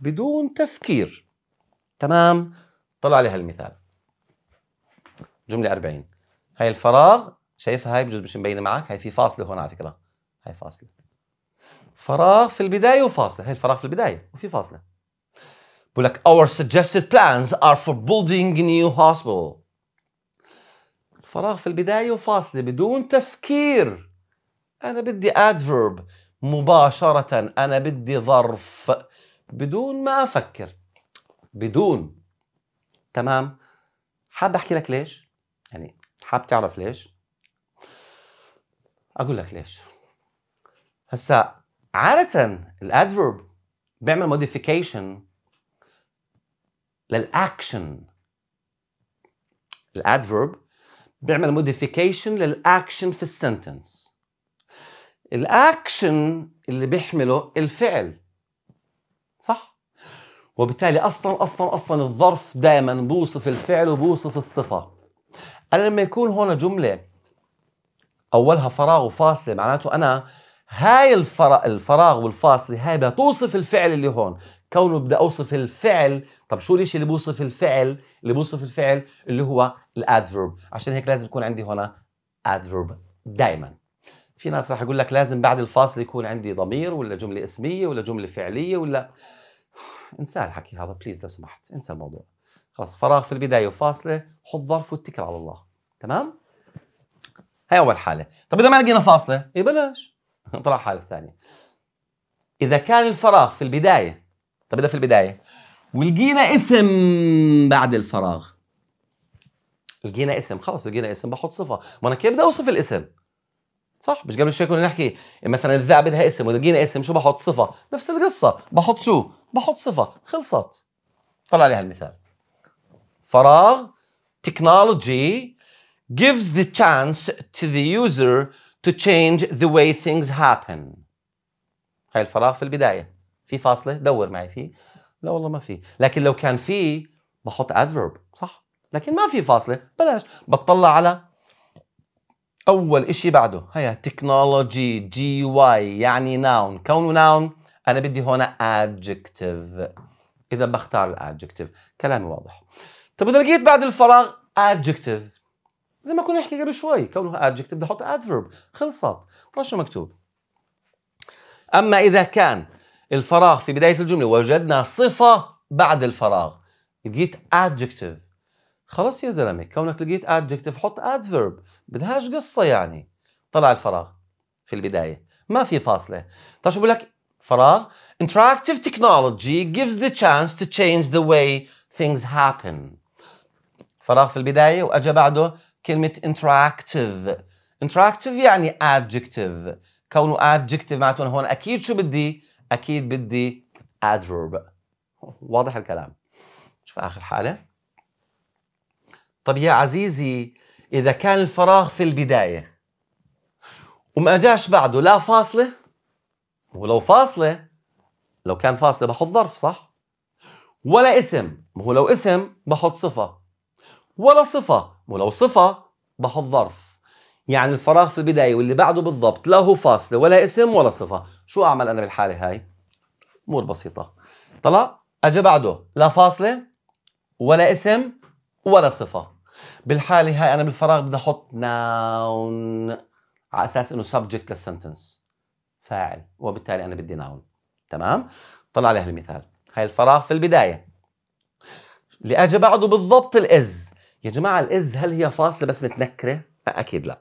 بدون تفكير تمام طلع لي هالمثال جمله 40 هاي الفراغ شايفها هاي بجوز مش مبينه معك هاي في فاصله هون على فكره هاي فاصله فراغ في البدايه وفاصله هاي الفراغ في البدايه وفي فاصله بقول لك our suggested plans are for building new hospital فراغ في البداية وفاصلة بدون تفكير أنا بدي adverb مباشرة أنا بدي ظرف بدون ما أفكر بدون تمام حاب أحكي لك ليش يعني حاب تعرف ليش أقول لك ليش هسا عادة الادفيرب بيعمل موديفيكيشن للأكشن الادفيرب بيعمل موديفيكيشن للاكشن في السنتنس الاكشن اللي بيحمله الفعل صح وبالتالي اصلا اصلا اصلا الظرف دائما بوصف الفعل وبوصف الصفه انا لما يكون هنا جمله اولها فراغ وفاصله معناته انا هاي الفراغ الفراغ والفاصله هاي بدها توصف الفعل اللي هون كونه بدي اوصف الفعل طب شو الشيء اللي بوصف الفعل اللي بوصف الفعل اللي هو الادفيرب عشان هيك لازم يكون عندي هنا ادفيرب دائما في ناس راح يقول لك لازم بعد الفاصل يكون عندي ضمير ولا جمله اسميه ولا جمله فعليه ولا انسى الحكي هذا بليز لو سمحت انسى الموضوع خلاص فراغ في البدايه وفاصله حط ظرف واتكل على الله تمام هاي اول حاله طب اذا ما لقينا فاصله يبلاش إيه <laughs> طلع حاله ثانيه اذا كان الفراغ في البدايه طب ده في البدايه ولقينا اسم بعد الفراغ لقينا اسم خلاص لقينا اسم بحط صفه ما انا كده بدي اوصف الاسم صح مش قبل شويه كنا نحكي مثلا الذئب بدها اسم ولقينا اسم شو بحط صفه نفس القصه بحط شو بحط صفه خلصت طلع لي هالمثال فراغ technology gives the chance to the user to change the way things happen هاي الفراغ في البدايه في فاصله دور معي فيه لا والله ما في لكن لو كان في بحط adverb صح لكن ما في فاصله بلاش بتطلع على اول إشي بعده هيا تكنولوجي جي واي يعني ناون كونه ناون انا بدي هون adjective اذا بختار adjective كلامي واضح طب اذا لقيت بعد الفراغ adjective زي ما كنا نحكي قبل شوي كونه adjective بدي احط adverb خلصت طلع شو مكتوب اما اذا كان الفراغ في بداية الجملة وجدنا صفة بعد الفراغ لقيت adjective خلاص يا زلمة كونك لقيت adjective حط adverb بدهاش قصة يعني طلع الفراغ في البداية ما في فاصلة طيب شو بقول لك فراغ interactive technology gives the chance to change the way things happen فراغ في البداية وأجا بعده كلمة interactive interactive يعني adjective كونه adjective معناته هون أكيد شو بدي اكيد بدي adverb واضح الكلام شوف اخر حاله طب يا عزيزي اذا كان الفراغ في البدايه وما جاش بعده لا فاصله ولو فاصله لو كان فاصله بحط ظرف صح ولا اسم ما هو لو اسم بحط صفه ولا صفه ولو صفه بحط ظرف يعني الفراغ في البداية واللي بعده بالضبط لا هو فاصلة ولا اسم ولا صفة شو أعمل أنا بالحالة هاي؟ أمور بسيطة طلع أجا بعده لا فاصلة ولا اسم ولا صفة بالحالة هاي أنا بالفراغ بدي أحط ناون على أساس إنه سبجكت للسنتنس فاعل وبالتالي أنا بدي ناون تمام؟ طلع لي هالمثال هاي الفراغ في البداية اللي أجا بعده بالضبط الإز يا جماعة الإز هل هي فاصلة بس متنكرة؟ أكيد لا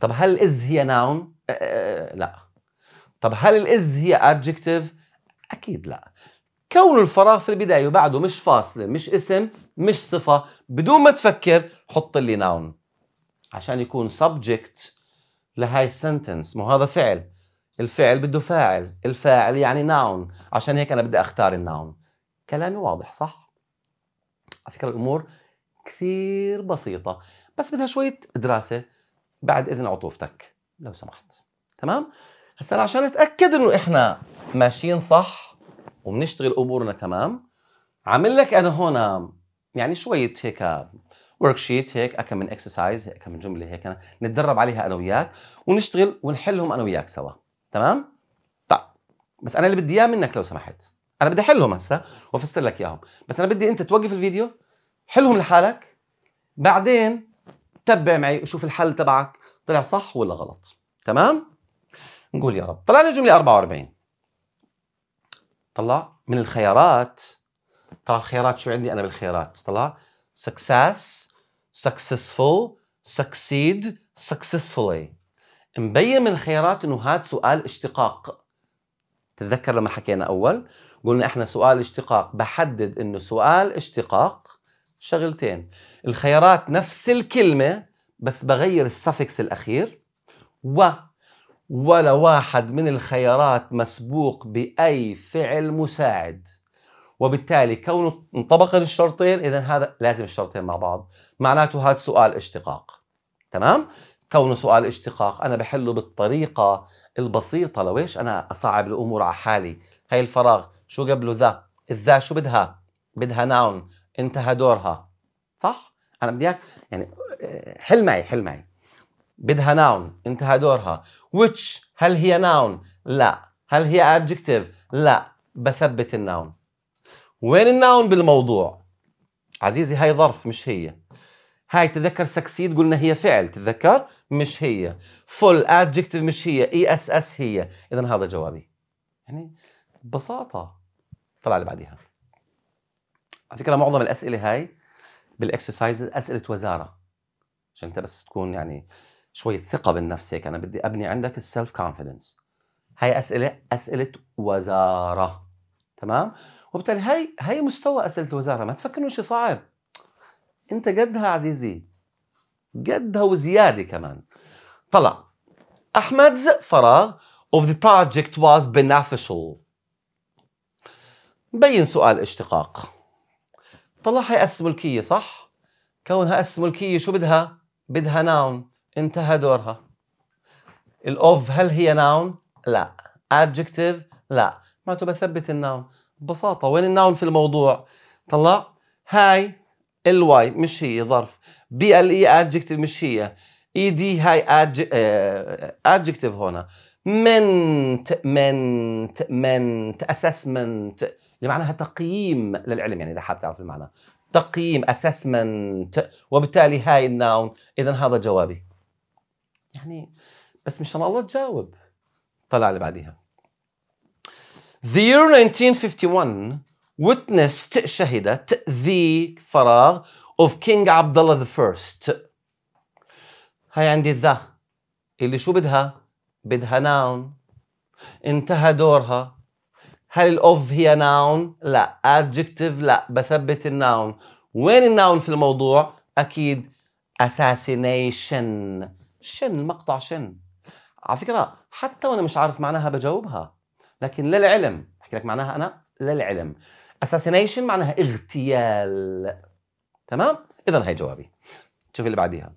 طب هل الإز هي ناون؟ أه، أه، أه، لا طب هل الإز هي أدجكتيف؟ أكيد لا كون الفراغ في البداية وبعده مش فاصلة مش اسم مش صفة بدون ما تفكر حط لي ناون عشان يكون subject لهاي السنتنس مو هذا فعل الفعل بده فاعل الفاعل يعني ناون عشان هيك أنا بدي أختار الناون كلامي واضح صح؟ على فكرة الأمور كثير بسيطة بس بدها شوية دراسة بعد اذن عطوفتك لو سمحت تمام هسا عشان اتاكد انه احنا ماشيين صح وبنشتغل امورنا تمام عامل لك انا هنا يعني شويه هيك ورك شيت هيك كم من اكسرسايز هيك من جمله هيك نتدرب عليها انا وياك ونشتغل ونحلهم انا وياك سوا تمام طيب بس انا اللي بدي اياه منك لو سمحت انا بدي احلهم هسه وافسر لك اياهم بس انا بدي انت توقف الفيديو حلهم لحالك بعدين تبع معي وشوف الحل تبعك طلع صح ولا غلط تمام نقول يا رب طلعنا الجمله 44 طلع من الخيارات طلع الخيارات شو عندي انا بالخيارات طلع success successful succeed successfully مبين من الخيارات انه هاد سؤال اشتقاق تتذكر لما حكينا اول قلنا احنا سؤال اشتقاق بحدد انه سؤال اشتقاق شغلتين الخيارات نفس الكلمة بس بغير السفكس الأخير و ولا واحد من الخيارات مسبوق بأي فعل مساعد وبالتالي كونه انطبق الشرطين إذا هذا لازم الشرطين مع بعض معناته هذا سؤال اشتقاق تمام؟ كونه سؤال اشتقاق أنا بحله بالطريقة البسيطة إيش أنا أصعب الأمور على حالي هاي الفراغ شو قبله ذا الذا شو بدها بدها ناون انتهى دورها صح انا بدي اياك يعني حل معي حل معي بدها ناون انتهى دورها which هل هي ناون لا هل هي ادجكتيف؟ لا بثبت الناون وين الناون بالموضوع عزيزي هاي ظرف مش هي هاي تذكر سكسيد قلنا هي فعل تتذكر مش هي فول ادجكتيف مش هي اي اس اس هي اذا هذا جوابي يعني ببساطه طلع اللي بعديها على فكره معظم الاسئله هاي بالاكسرسايز اسئله وزاره عشان انت بس تكون يعني شويه ثقه بالنفس هيك انا بدي ابني عندك السيلف كونفدنس هاي اسئله اسئله وزاره تمام وبالتالي هاي هاي مستوى اسئله الوزاره ما تفكر انه شيء صعب انت قدها عزيزي قدها وزياده كمان طلع أحمد فراغ of the project was beneficial بين سؤال اشتقاق طلع هي اس ملكيه صح كونها اس ملكيه شو بدها بدها ناون انتهى دورها الاوف هل هي ناون لا adjective لا معناته بثبت الناون ببساطه وين الناون في الموضوع طلع هاي الواي مش هي ظرف بي ال اي adjective مش هي اي دي هاي آه، آه، adjective هنا منت منت منت اسسمنت اللي معناها تقييم للعلم يعني اذا حاب تعرف المعنى تقييم اسسمنت وبالتالي هاي الناون اذا هذا جوابي يعني بس مشان الله تجاوب طلع اللي بعديها The year 1951 witnessed شهدت the فراغ of King عبد الله the first هاي عندي ذا اللي شو بدها بدها ناون انتهى دورها هل الاوف هي ناون؟ لا adjective لا بثبت الناون وين الناون في الموضوع؟ اكيد اساسينيشن شن مقطع شن على فكره حتى وانا مش عارف معناها بجاوبها لكن للعلم احكي لك معناها انا للعلم اساسينيشن معناها اغتيال تمام اذا هي جوابي شوف اللي بعديها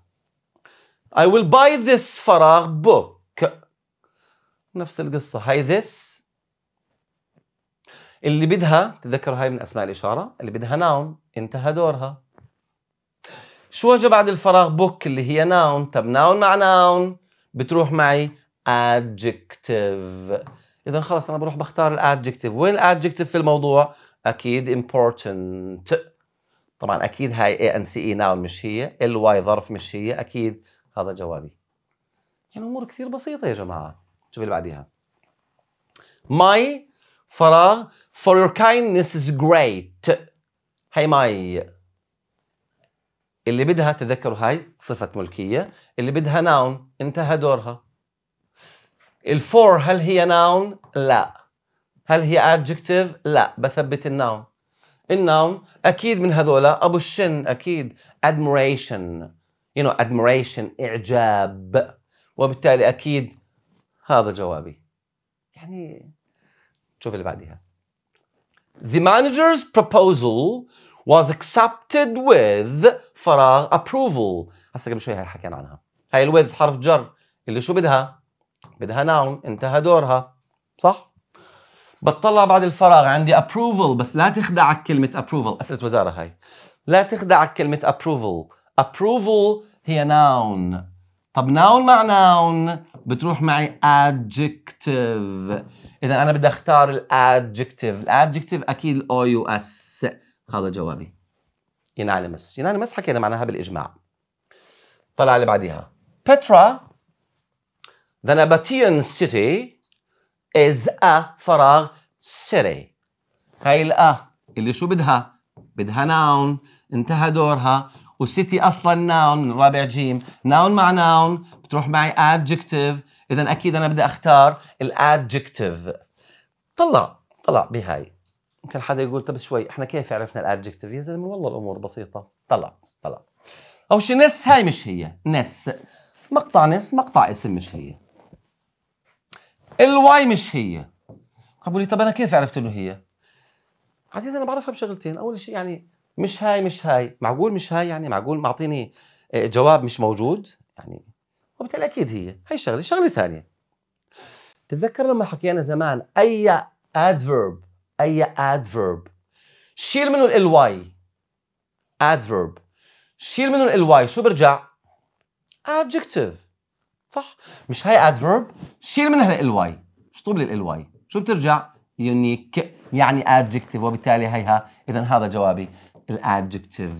I will buy this فراغ book نفس القصة هاي this اللي بدها تذكر هاي من أسماء الإشارة اللي بدها ناون انتهى دورها شو اجى بعد الفراغ بوك اللي هي ناون طب ناون مع ناون بتروح معي adjective اذا خلص انا بروح بختار الادجكتيف وين الادجكتيف في الموضوع اكيد important طبعا اكيد هاي A ان سي اي ناون مش هي الواي ظرف مش هي اكيد هذا جوابي يعني امور كثير بسيطه يا جماعه شوف اللي بعديها my فراغ for your kindness is great هاي my اللي بدها تذكروا هاي صفة ملكية اللي بدها ناون انتهى دورها الفور هل هي ناون؟ لا هل هي adjective؟ لا بثبت الناون الناون اكيد من هذولا ابو الشن اكيد admiration you know admiration اعجاب وبالتالي اكيد هذا جوابي يعني شوف اللي بعديها The manager's proposal was accepted with فراغ approval هسه قبل شوي حكينا عنها هاي with حرف جر اللي شو بدها بدها ناون انتهى دورها صح بتطلع بعد الفراغ عندي approval بس لا تخدعك كلمة approval أسئلة وزارة هاي لا تخدعك كلمة approval approval هي noun طب noun مع noun بتروح معي adjective اذا انا بدي اختار ال adjective اكيد او يو اس هذا جوابي ينعلمس ينعلمس حكينا معناها بالاجماع طلع اللي بعديها Petra the Nabatean city is a فراغ city هاي الأ اللي شو بدها بدها noun انتهى دورها والسيتي اصلا ناون من رابع جيم ناون مع ناون بتروح معي ادجكتيف اذا اكيد انا بدي اختار الادجكتيف طلع طلع بهاي ممكن حدا يقول طب شوي احنا كيف عرفنا الادجكتيف يا زلمه والله الامور بسيطه طلع طلع او شي نس هاي مش هي نس مقطع نس مقطع اسم مش هي الواي مش هي بقول لي طب انا كيف عرفت انه هي عزيزي انا بعرفها بشغلتين اول شيء يعني مش هاي مش هاي معقول مش هاي يعني معقول معطيني آه، جواب مش موجود يعني وبالتالي اكيد هي هي شغله شغله ثانيه تتذكر لما حكينا زمان اي adverb اي adverb شيل منه ال واي adverb شيل منه ال واي شو برجع adjective صح مش هاي adverb شيل منها ال واي شو لي ال واي شو بترجع يونيك يعني adjective وبالتالي هيها اذا هذا جوابي الادجكتيف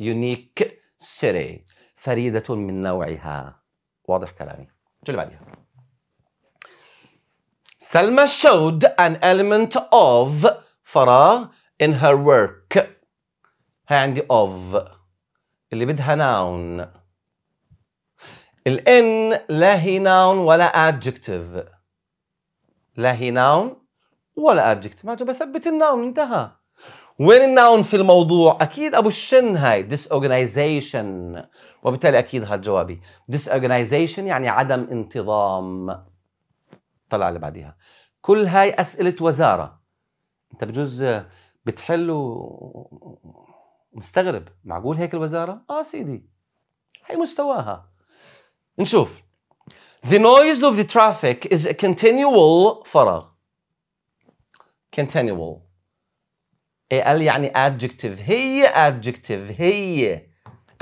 يونيك سيري فريدة من نوعها واضح كلامي شو اللي بعديها سلمى showed an element of فراغ in her work هاي عندي of اللي بدها noun الان لا هي noun ولا adjective لا هي noun ولا adjective معناته بثبت الناون انتهى وين الناون في الموضوع؟ أكيد أبو الشن هاي disorganization وبالتالي أكيد هاد جوابي disorganization يعني عدم انتظام طلع اللي بعديها كل هاي أسئلة وزارة أنت بجوز بتحل مستغرب معقول هيك الوزارة؟ آه سيدي هي مستواها نشوف The noise of the traffic is a continual فراغ continual إيه، قال يعني adjective هي adjective هي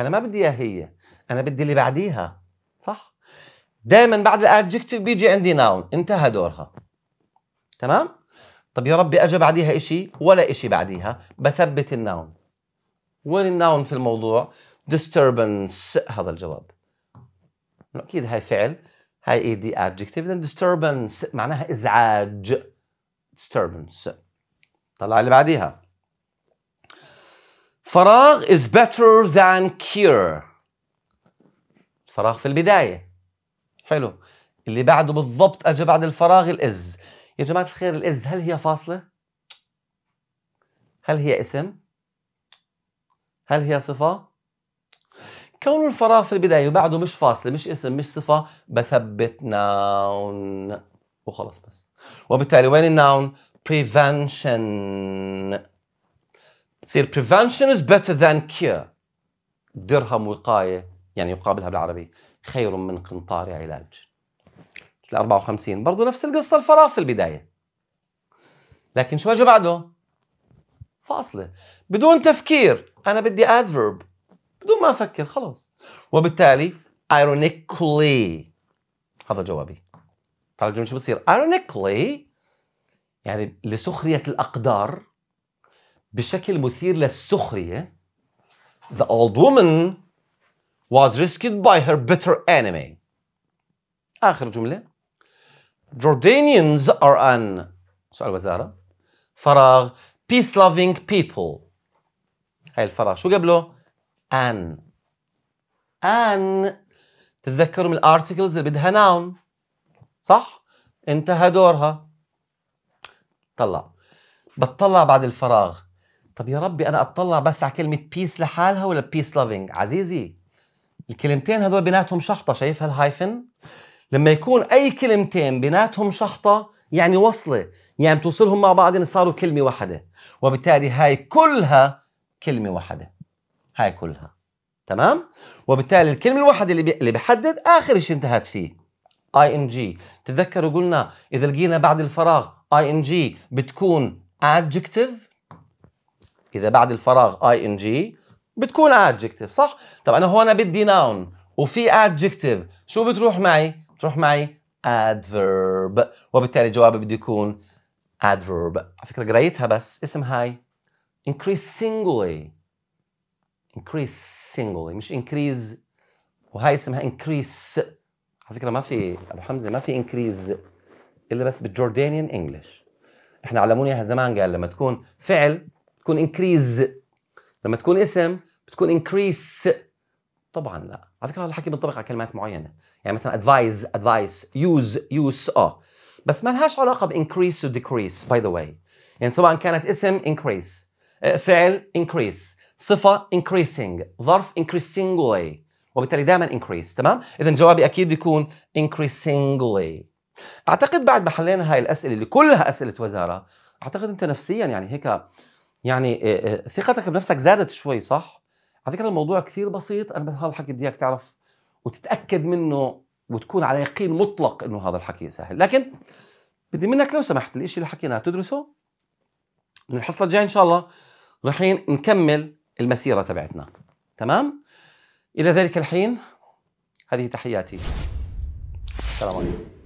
انا ما بدي اياها هي انا بدي اللي بعديها صح دائما بعد الادجكتيف بيجي عندي ناون انتهى دورها تمام طب يا ربي اجى بعديها إشي ولا إشي بعديها بثبت الناون وين الناون في الموضوع disturbance هذا الجواب اكيد هاي فعل هاي إيه، دي adjective then disturbance معناها ازعاج disturbance طلع اللي بعديها فراغ is better than cure فراغ في البداية حلو اللي بعده بالضبط أجا بعد الفراغ الإز يا جماعة الخير الإز هل هي فاصلة؟ هل هي اسم؟ هل هي صفة؟ كون الفراغ في البداية وبعده مش فاصلة مش اسم مش صفة بثبت ناون وخلص بس وبالتالي وين الناون؟ prevention تصير prevention is better than cure درهم وقاية يعني يقابلها بالعربي خير من قنطار علاج ال 54 برضه نفس القصة الفراغ في البداية لكن شو اجى بعده فاصلة بدون تفكير أنا بدي adverb بدون ما أفكر خلص وبالتالي ironically هذا جوابي تعالوا شو بصير ironically يعني لسخرية الأقدار بشكل مثير للسخرية the old woman was rescued by her bitter enemy آخر جملة Jordanians are an سؤال وزارة فراغ peace loving people هاي الفراغ شو قبله an an تتذكروا من الارتكلز اللي بدها ناون صح انتهى دورها طلع بتطلع بعد الفراغ طب يا ربي انا اتطلع بس على كلمه بيس لحالها ولا بيس لافينج عزيزي الكلمتين هذول بيناتهم شحطه شايف هالهايفن لما يكون اي كلمتين بيناتهم شحطه يعني وصله يعني بتوصلهم مع بعض يعني صاروا كلمه واحده وبالتالي هاي كلها كلمه واحده هاي كلها تمام وبالتالي الكلمه الواحده اللي اللي بحدد اخر شيء انتهت فيه اي ان جي تتذكروا قلنا اذا لقينا بعد الفراغ اي ان جي بتكون adjective إذا بعد الفراغ اي ان جي بتكون adjective صح؟ طب أنا هون بدي noun وفي adjective شو بتروح معي؟ بتروح معي adverb وبالتالي جوابي بده يكون adverb على فكرة قريتها بس اسم هاي increase singly مش increase وهاي اسمها increase على فكرة ما في أبو حمزة ما في increase إلا بس بالجوردانيان انجلش احنا علموني زمان قال لما تكون فعل تكون انكريز لما تكون اسم بتكون انكريس طبعا لا على فكره هذا الحكي بينطبق على كلمات معينه يعني مثلا ادفايز ادفايس يوز يوز اه بس ما لهاش علاقه بانكريس وديكريس باي ذا واي يعني سواء كانت اسم انكريس آه، فعل انكريس صفه increasing ظرف increasingly وبالتالي دائما increase تمام اذا جوابي اكيد يكون increasingly اعتقد بعد ما حلينا هاي الاسئله اللي كلها اسئله وزاره اعتقد انت نفسيا يعني هيك يعني ثقتك بنفسك زادت شوي صح؟ على فكره الموضوع كثير بسيط انا بس هذا الحكي بدي اياك تعرف وتتاكد منه وتكون على يقين مطلق انه هذا الحكي سهل لكن بدي منك لو سمحت الشيء اللي حكيناه تدرسه من الحصه الجايه ان شاء الله رايحين نكمل المسيره تبعتنا تمام الى ذلك الحين هذه تحياتي السلام عليكم